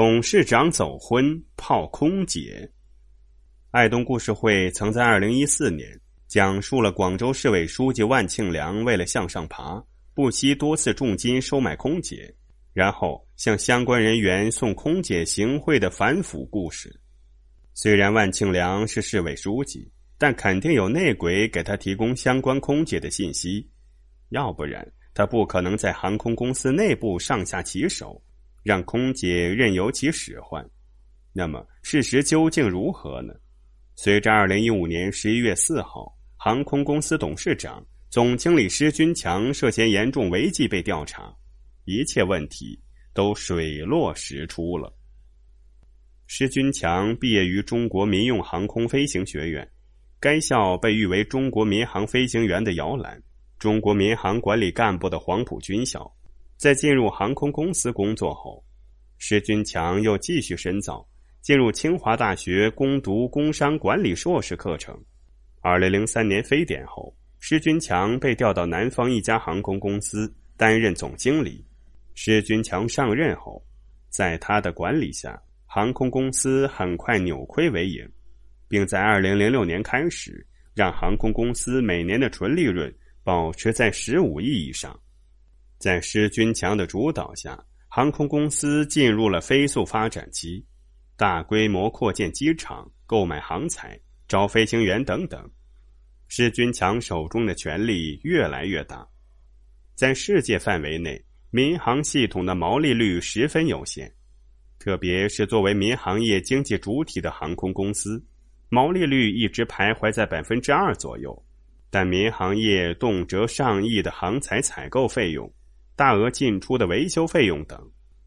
董事长走婚泡空姐，爱东故事会曾在二零一四年讲述了广州市委书记万庆良为了向上爬，不惜多次重金收买空姐，然后向相关人员送空姐行贿的反腐故事。虽然万庆良是市委书记，但肯定有内鬼给他提供相关空姐的信息，要不然他不可能在航空公司内部上下其手。让空姐任由其使唤，那么事实究竟如何呢？随着二零一五年十一月四号，航空公司董事长、总经理施军强涉嫌严重违纪被调查，一切问题都水落石出了。施军强毕业于中国民用航空飞行学院，该校被誉为中国民航飞行员的摇篮、中国民航管理干部的黄埔军校。在进入航空公司工作后，施军强又继续深造，进入清华大学攻读工商管理硕士课程。二零零三年非典后，施军强被调到南方一家航空公司担任总经理。施军强上任后，在他的管理下，航空公司很快扭亏为盈，并在二零零六年开始让航空公司每年的纯利润保持在十五亿以上。在施军强的主导下，航空公司进入了飞速发展期，大规模扩建机场、购买航材、招飞行员等等，施军强手中的权力越来越大。在世界范围内，民航系统的毛利率十分有限，特别是作为民航业经济主体的航空公司，毛利率一直徘徊在百分之二左右。但民航业动辄上亿的航材采购费用。大额进出的维修费用等，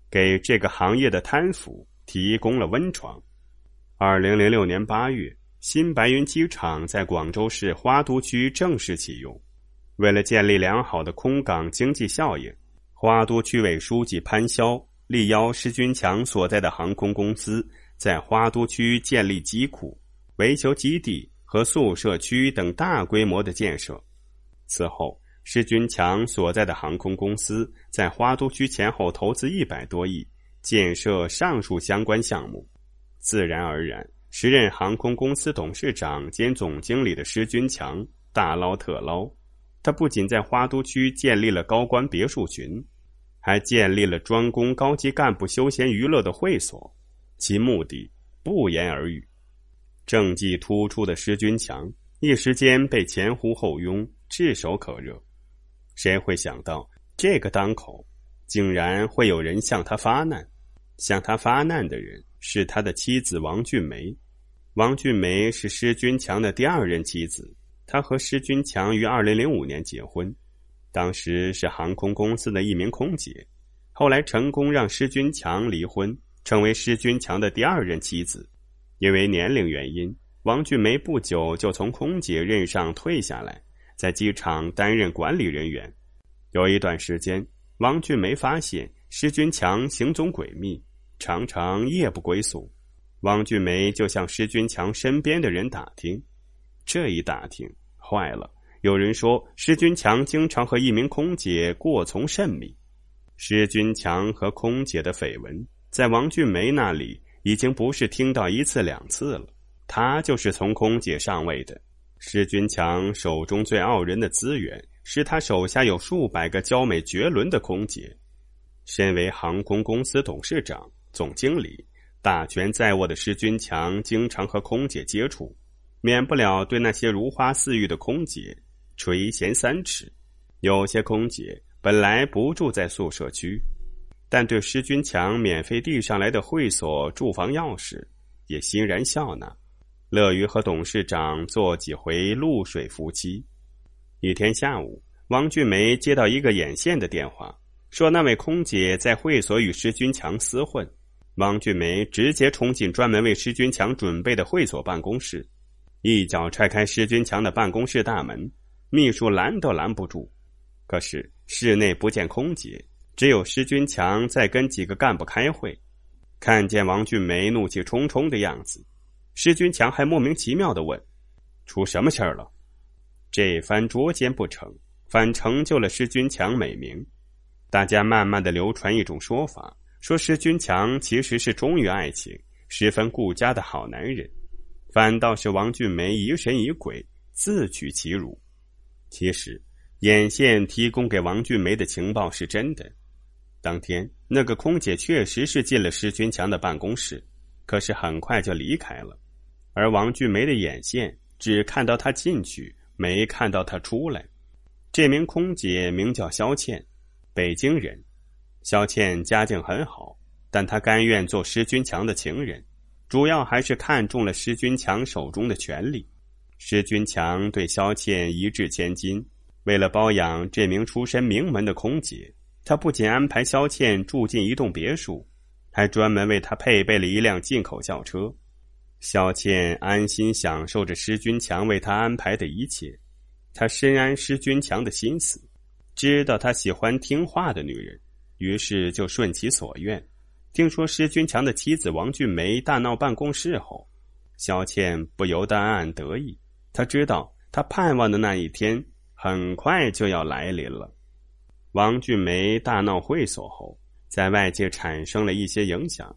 给这个行业的贪腐提供了温床。二零零六年八月，新白云机场在广州市花都区正式启用。为了建立良好的空港经济效应，花都区委书记潘潇力邀施军强所在的航空公司，在花都区建立机库、维修基地和宿舍区等大规模的建设。此后。施军强所在的航空公司，在花都区前后投资一百多亿建设上述相关项目，自然而然，时任航空公司董事长兼总经理的施军强大捞特捞。他不仅在花都区建立了高官别墅群，还建立了专供高级干部休闲娱乐的会所，其目的不言而喻。政绩突出的施军强，一时间被前呼后拥，炙手可热。谁会想到这个当口，竟然会有人向他发难？向他发难的人是他的妻子王俊梅。王俊梅是施军强的第二任妻子，他和施军强于二零零五年结婚，当时是航空公司的一名空姐，后来成功让施军强离婚，成为施军强的第二任妻子。因为年龄原因，王俊梅不久就从空姐任上退下来。在机场担任管理人员，有一段时间，王俊梅发现施军强行踪诡秘，常常夜不归宿。王俊梅就向施军强身边的人打听，这一打听坏了，有人说施军强经常和一名空姐过从甚密。施军强和空姐的绯闻在王俊梅那里已经不是听到一次两次了，他就是从空姐上位的。施军强手中最傲人的资源是他手下有数百个娇美绝伦的空姐。身为航空公司董事长、总经理，大权在握的施军强经常和空姐接触，免不了对那些如花似玉的空姐垂涎三尺。有些空姐本来不住在宿舍区，但对施军强免费递上来的会所住房钥匙，也欣然笑纳。乐于和董事长做几回露水夫妻。一天下午，王俊梅接到一个眼线的电话，说那位空姐在会所与施军强厮混。王俊梅直接冲进专门为施军强准备的会所办公室，一脚踹开施军强的办公室大门，秘书拦都拦不住。可是室内不见空姐，只有施军强在跟几个干部开会。看见王俊梅怒气冲冲的样子。施军强还莫名其妙的问：“出什么事儿了？”这番捉奸不成，反成就了施军强美名。大家慢慢的流传一种说法，说施军强其实是忠于爱情、十分顾家的好男人，反倒是王俊梅疑神疑鬼，自取其辱。其实，眼线提供给王俊梅的情报是真的。当天那个空姐确实是进了施军强的办公室，可是很快就离开了。而王俊梅的眼线只看到他进去，没看到他出来。这名空姐名叫肖倩，北京人。肖倩家境很好，但她甘愿做施军强的情人，主要还是看中了施军强手中的权力。施军强对肖倩一掷千金，为了包养这名出身名门的空姐，他不仅安排肖倩住进一栋别墅，还专门为她配备了一辆进口轿车。小倩安心享受着施军强为她安排的一切，她深谙施军强的心思，知道他喜欢听话的女人，于是就顺其所愿。听说施军强的妻子王俊梅大闹办公室后，小倩不由得暗暗得意。她知道，她盼望的那一天很快就要来临了。王俊梅大闹会所后，在外界产生了一些影响，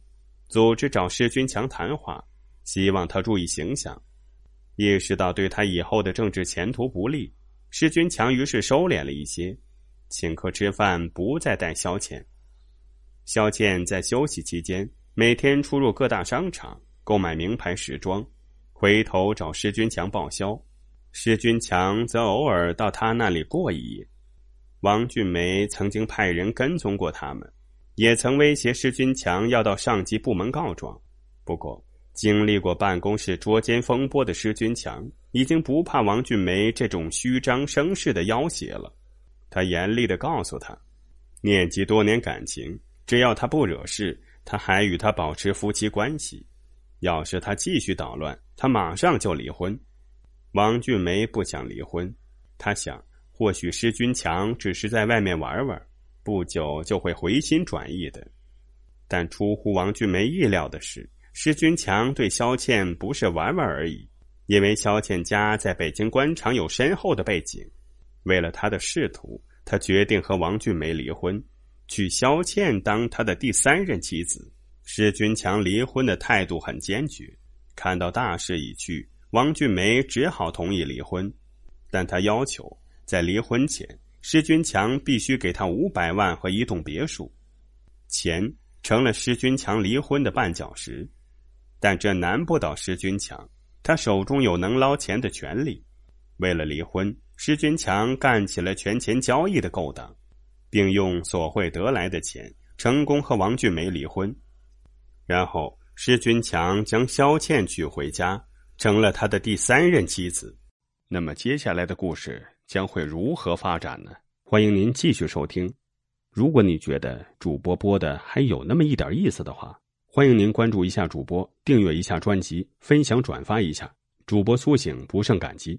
组织找施军强谈话。希望他注意形象，意识到对他以后的政治前途不利，施军强于是收敛了一些，请客吃饭不再带萧倩。萧倩在休息期间，每天出入各大商场购买名牌时装，回头找施军强报销。施军强则偶尔到他那里过一夜。王俊梅曾经派人跟踪过他们，也曾威胁施军强要到上级部门告状，不过。经历过办公室捉奸风波的施军强，已经不怕王俊梅这种虚张声势的要挟了。他严厉的告诉他：“念及多年感情，只要他不惹事，他还与他保持夫妻关系；要是他继续捣乱，他马上就离婚。”王俊梅不想离婚，他想，或许施军强只是在外面玩玩，不久就会回心转意的。但出乎王俊梅意料的是。施君强对萧倩不是玩玩而已，因为萧倩家在北京官场有深厚的背景，为了他的仕途，他决定和王俊梅离婚，娶萧倩当他的第三任妻子。施君强离婚的态度很坚决，看到大势已去，王俊梅只好同意离婚，但他要求在离婚前，施君强必须给他五百万和一栋别墅，钱成了施君强离婚的绊脚石。但这难不倒施军强，他手中有能捞钱的权利。为了离婚，施军强干起了权钱交易的勾当，并用索贿得来的钱成功和王俊梅离婚。然后，施军强将肖倩娶回家，成了他的第三任妻子。那么，接下来的故事将会如何发展呢？欢迎您继续收听。如果你觉得主播播的还有那么一点意思的话，欢迎您关注一下主播，订阅一下专辑，分享转发一下，主播苏醒不胜感激。